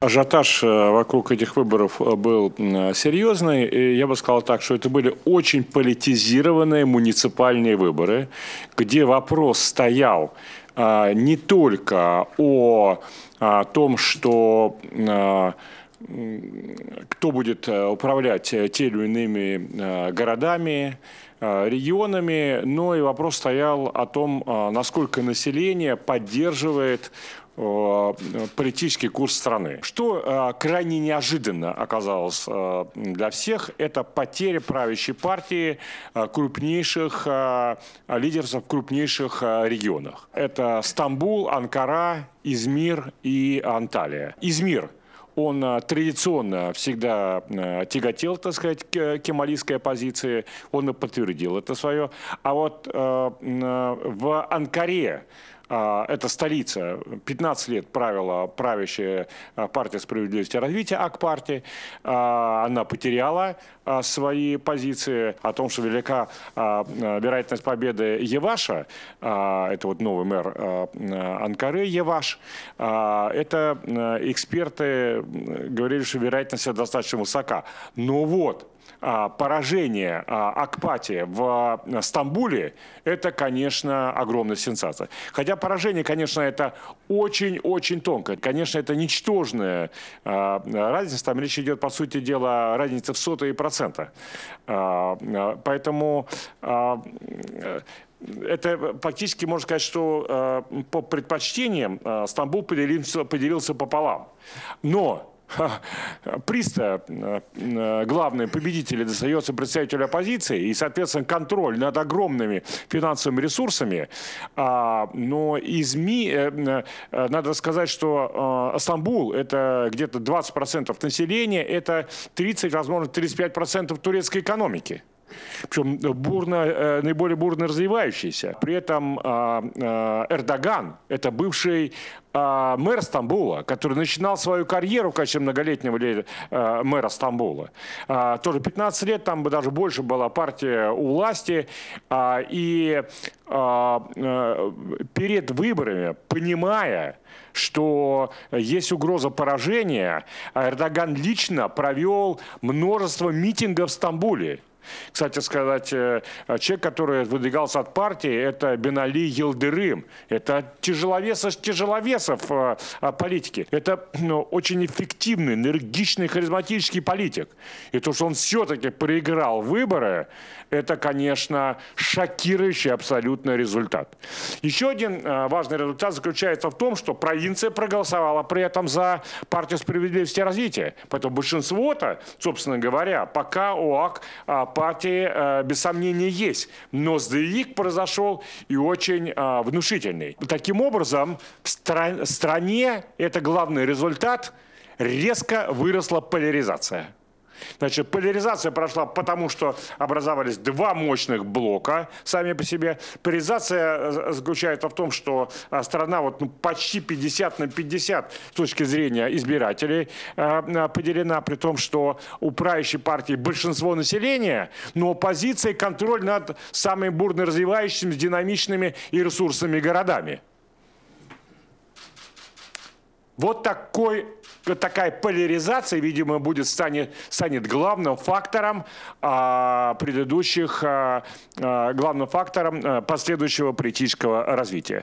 Ажиотаж э, вокруг этих выборов э, был серьезный. И я бы сказал так, что это были очень политизированные муниципальные выборы, где вопрос стоял э, не только о том, что кто будет управлять те или иными городами, регионами, но и вопрос стоял о том, насколько население поддерживает Э, политический курс страны. Что э, крайне неожиданно оказалось э, для всех, это потеря правящей партии крупнейших лидеров в крупнейших регионах. Это Стамбул, Анкара, Измир и Анталия. Измир он традиционно всегда тяготел, так сказать, к кемалийской оппозиции, он и подтвердил это свое. А вот в Анкаре а, это столица, 15 лет правила правящая а, партия справедливости и развития, АК-партии. А, она потеряла свои позиции о том, что велика вероятность победы Еваша, это вот новый мэр Анкары Еваш, это эксперты говорили, что вероятность достаточно высока. Но вот, поражение Акпати в Стамбуле – это, конечно, огромная сенсация. Хотя поражение, конечно, это очень-очень тонко. Конечно, это ничтожная разница. Там речь идет, по сути дела, разница в сотые процента. А, а, поэтому а, это фактически можно сказать, что э, по предпочтениям э, Стамбул поделился, поделился пополам. Но приз-то э, э, главный победитель достается представителю оппозиции, и, соответственно, контроль над огромными финансовыми ресурсами. А, но из МИ, э, надо сказать, что Стамбул – это где-то 20% населения, это 30, возможно, 35% турецкой экономики. Причем э, бурно, э, наиболее бурно развивающийся. При этом а, а, Эрдоган – это бывший а, мэр Стамбула, который начинал свою карьеру в качестве многолетнего э, мэра Стамбула. Тоже 15 лет, там бы даже больше была партия у власти. И перед выборами, понимая, что есть угроза поражения, Эрдоган лично провел множество митингов в Стамбуле кстати сказать, э, э, человек, который выдвигался от партии, это Бенали Елдырым. Это тяжеловес из тяжеловесов э, политики. Это ну, очень эффективный, энергичный, харизматический политик. И то, что он все-таки проиграл выборы, это, конечно, шокирующий абсолютно результат. Еще один важный результат заключается в том, что провинция проголосовала при этом за партию справедливости и развития. Поэтому большинство-то, собственно говоря, пока ОАК а, партии, э, без сомнения, есть. Но сдвиг произошел и очень э, внушительный. Таким образом, в стране, это главный результат, резко выросла поляризация. Значит, поляризация прошла потому, что образовались два мощных блока сами по себе. Поляризация э, заключается в том, что страна вот, ну, почти 50 на 50 с точки зрения избирателей э, э, поделена, при том, что у правящей партии большинство населения, но оппозиция контроль над самыми бурно развивающимися, динамичными и ресурсами городами. Вот такой такая поляризация, видимо, будет станет, станет главным фактором а, предыдущих, а, а главным фактором а, последующего политического развития.